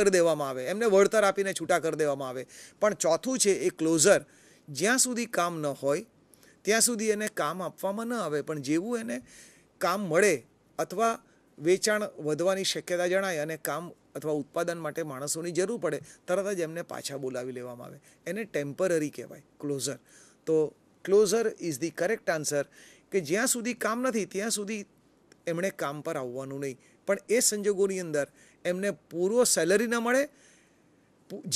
કરી દેવામાં આવે એમને વળતર આપીને છૂટા કરી દેવામાં આવે પણ ચોથું છે એ ક્લોઝર જ્યાં સુધી કામ ન હોય ત્યાં સુધી એને કામ આપવામાં ન આવે પણ જેવું એને કામ મળે અથવા વેચાણ વધવાની શક્યતા જણાય અને કામ અથવા ઉત્પાદન માટે માણસોની જરૂર પડે તરત જ એમને પાછા બોલાવી લેવામાં આવે એને ટેમ્પરરી કહેવાય ક્લોઝર તો closure is the correct answer કે જ્યાં સુધી કામ નથી ત્યાં સુધી એમણે કામ પર આવવાનું નહીં પણ એ સંજોગોની અંદર એમને પૂરો સેલરી ન મળે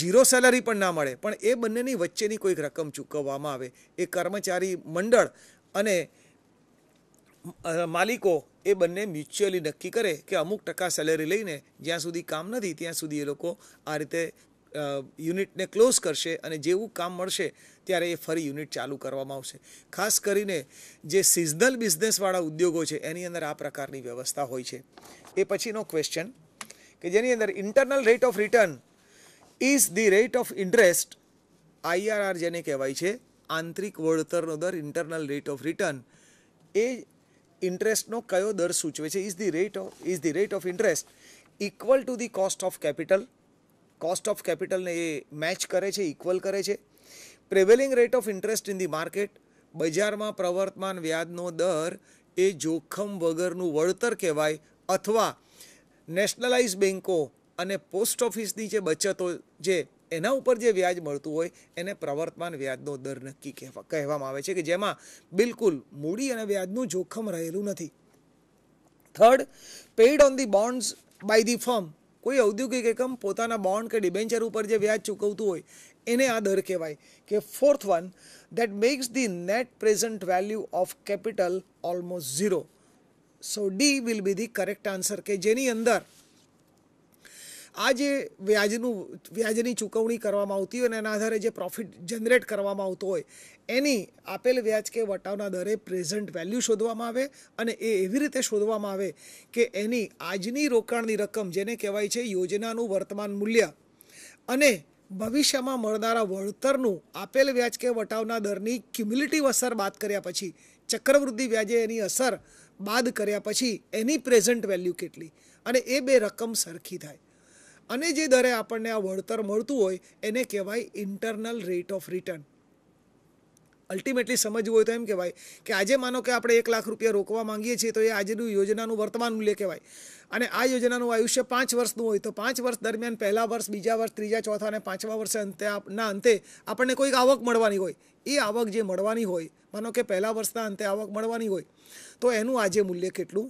જીરો સેલરી પણ ના મળે પણ એ બંનેની વચ્ચેની કોઈક રકમ ચૂકવવામાં આવે એ કર્મચારી મંડળ અને માલિકો એ બંને મ્યુચ્યુઅલી નક્કી કરે કે અમુક ટકા સેલરી લઈને જ્યાં સુધી કામ નથી ત્યાં સુધી એ લોકો આ રીતે યુનિટને ક્લોઝ કરશે અને જેવું કામ મળશે ત્યારે એ ફરી યુનિટ ચાલુ કરવામાં આવશે ખાસ કરીને જે સિઝનલ બિઝનેસવાળા ઉદ્યોગો છે એની અંદર આ પ્રકારની વ્યવસ્થા હોય છે એ પછીનો ક્વેશ્ચન કે જેની અંદર internal rate of return is the rate of interest IRR જેને કહેવાય છે આંતરિક વળતરનો દર ઇન્ટરનલ રેટ ઓફ રિટર્ન એ ઇન્ટરેસ્ટનો કયો દર સૂચવે છે is the rate of is the rate of interest equal to the cost of capital cost of કેપિટલને એ મેચ કરે છે ઇક્વલ કરે છે prevailing rate of interest in the market બજારમાં પ્રવર્તમાન વ્યાજનો દર એ જોખમ વગરનું વળતર કહેવાય અથવા નેશનલાઇઝ બેન્કો અને પોસ્ટ ઓફિસની જે બચતો જે એના ઉપર જે વ્યાજ મળતું હોય એને પ્રવર્તમાન વ્યાજનો દર નક્કી કહેવા કહેવામાં આવે છે કે જેમાં બિલકુલ મૂડી અને વ્યાજનું જોખમ રહેલું નથી third paid on the bonds by the firm કોઈ ઔદ્યોગિક એકમ પોતાના બોન્ડ કે ડિબેન્ચર ઉપર જે વ્યાજ ચૂકવતું હોય એને આ દર કહેવાય કે fourth one that makes the net present value of capital almost zero so D will be the correct answer કે જેની અંદર આ જે વ્યાજનું વ્યાજની ચૂકવણી કરવામાં આવતી હોય અને એના આધારે જે પ્રોફિટ જનરેટ કરવામાં આવતો હોય એની આપેલ વ્યાજ કે વટાવના દરે પ્રેઝન્ટ વેલ્યુ શોધવામાં આવે અને એ એવી રીતે શોધવામાં આવે કે એની આજની રોકાણની રકમ જેને કહેવાય છે યોજનાનું વર્તમાન મૂલ્ય અને ભવિષ્યમાં મળનારા વળતરનું આપેલ વ્યાજ કે વટાવના દરની ક્યુમ્યુલેટિવ અસર બાદ કર્યા પછી ચક્રવૃદ્ધિ વ્યાજે એની અસર બાદ કર્યા પછી એની પ્રેઝન્ટ વેલ્યુ કેટલી અને એ બે રકમ સરખી થાય અને જે દરે આપણને આ વળતર મળતું હોય એને કહેવાય internal rate of return ultimately સમજવું હોય તો એમ કહેવાય કે આજે માનો કે આપણે એક લાખ રૂપિયા રોકવા માંગીએ છીએ તો એ આજનું યોજનાનું વર્તમાન મૂલ્ય કહેવાય અને આ યોજનાનું આયુષ્ય પાંચ વર્ષનું હોય તો પાંચ વર્ષ દરમિયાન પહેલા વર્ષ બીજા વર્ષ ત્રીજા ચોથા અને પાંચમા વર્ષે અંતે ના અંતે આપણને કોઈક આવક મળવાની હોય એ આવક જે મળવાની હોય માનો કે પહેલા વર્ષના અંતે આવક મળવાની હોય તો એનું આજે મૂલ્ય કેટલું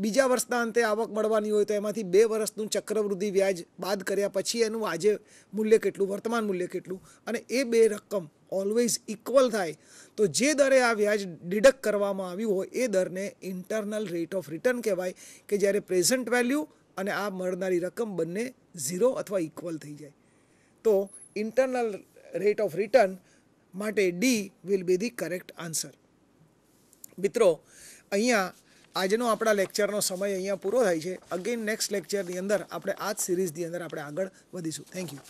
બીજા વર્ષના અંતે આવક મળવાની હોય તો એમાંથી બે વર્ષનું ચક્રવૃદ્ધિ વ્યાજ બાદ કર્યા પછી એનું આજે મૂલ્ય કેટલું વર્તમાન મૂલ્ય કેટલું અને એ બે રકમ ઓલવેઝ ઇક્વલ થાય તો જે દરે આ વ્યાજ ડિડક્ટ કરવામાં આવ્યું હોય એ દરને ઇન્ટરનલ રેટ ઓફ રિટર્ન કહેવાય કે જ્યારે પ્રેઝન્ટ વેલ્યુ અને આ મળનારી રકમ બંને ઝીરો અથવા ઇક્વલ થઈ જાય તો ઇન્ટરનલ રેટ ઓફ રિટર્ન માટે D will be the correct answer મિત્રો અહીંયા આજનો આપણા લેક્ચરનો સમય અહીંયા પૂરો થાય છે અગેઇન નેક્સ્ટ લેક્ચરની અંદર આપણે આ જ સિરીઝની અંદર આપણે આગળ વધીશું થેન્ક યુ